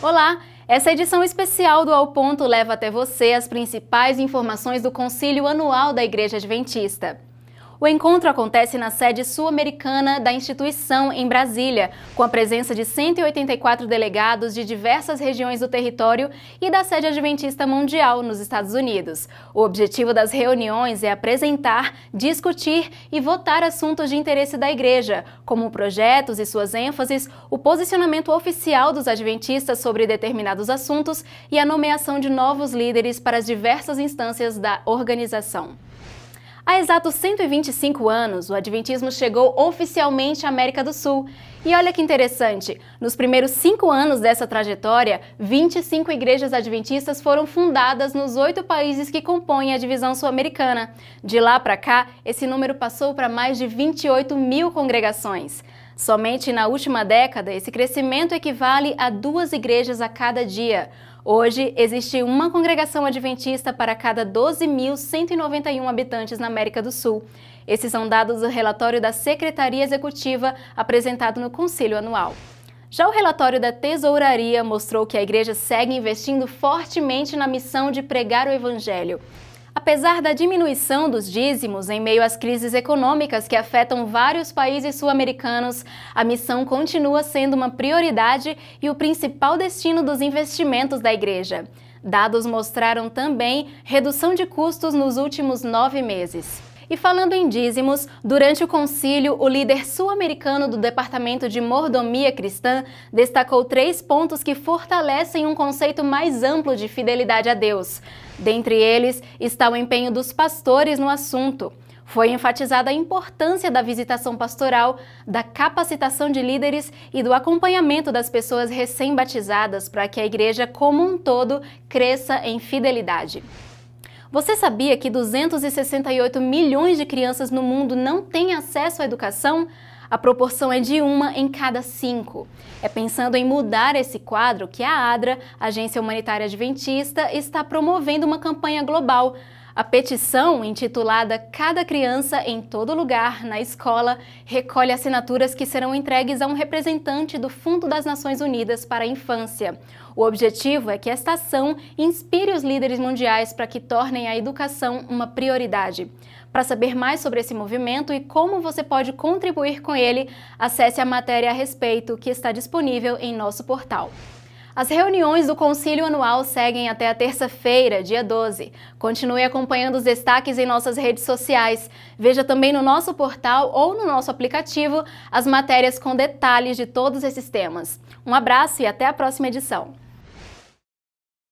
Olá! Essa edição especial do Ao Ponto leva até você as principais informações do Concílio Anual da Igreja Adventista. O encontro acontece na sede sul-americana da instituição, em Brasília, com a presença de 184 delegados de diversas regiões do território e da sede adventista mundial nos Estados Unidos. O objetivo das reuniões é apresentar, discutir e votar assuntos de interesse da Igreja, como projetos e suas ênfases, o posicionamento oficial dos adventistas sobre determinados assuntos e a nomeação de novos líderes para as diversas instâncias da organização. Há exatos 125 anos, o Adventismo chegou oficialmente à América do Sul. E olha que interessante, nos primeiros cinco anos dessa trajetória, 25 igrejas adventistas foram fundadas nos oito países que compõem a divisão sul-americana. De lá para cá, esse número passou para mais de 28 mil congregações. Somente na última década, esse crescimento equivale a duas igrejas a cada dia. Hoje, existe uma congregação adventista para cada 12.191 habitantes na América do Sul. Esses são dados do relatório da Secretaria Executiva apresentado no Conselho Anual. Já o relatório da Tesouraria mostrou que a igreja segue investindo fortemente na missão de pregar o Evangelho. Apesar da diminuição dos dízimos em meio às crises econômicas que afetam vários países sul-americanos, a missão continua sendo uma prioridade e o principal destino dos investimentos da Igreja. Dados mostraram também redução de custos nos últimos nove meses. E falando em dízimos, durante o concílio, o líder sul-americano do Departamento de Mordomia Cristã destacou três pontos que fortalecem um conceito mais amplo de fidelidade a Deus. Dentre eles está o empenho dos pastores no assunto. Foi enfatizada a importância da visitação pastoral, da capacitação de líderes e do acompanhamento das pessoas recém-batizadas para que a igreja como um todo cresça em fidelidade. Você sabia que 268 milhões de crianças no mundo não têm acesso à educação? A proporção é de uma em cada cinco. É pensando em mudar esse quadro que a ADRA, Agência Humanitária Adventista, está promovendo uma campanha global a petição, intitulada Cada Criança em Todo Lugar na Escola, recolhe assinaturas que serão entregues a um representante do Fundo das Nações Unidas para a Infância. O objetivo é que esta ação inspire os líderes mundiais para que tornem a educação uma prioridade. Para saber mais sobre esse movimento e como você pode contribuir com ele, acesse a matéria a respeito que está disponível em nosso portal. As reuniões do Conselho Anual seguem até a terça-feira, dia 12. Continue acompanhando os destaques em nossas redes sociais. Veja também no nosso portal ou no nosso aplicativo as matérias com detalhes de todos esses temas. Um abraço e até a próxima edição.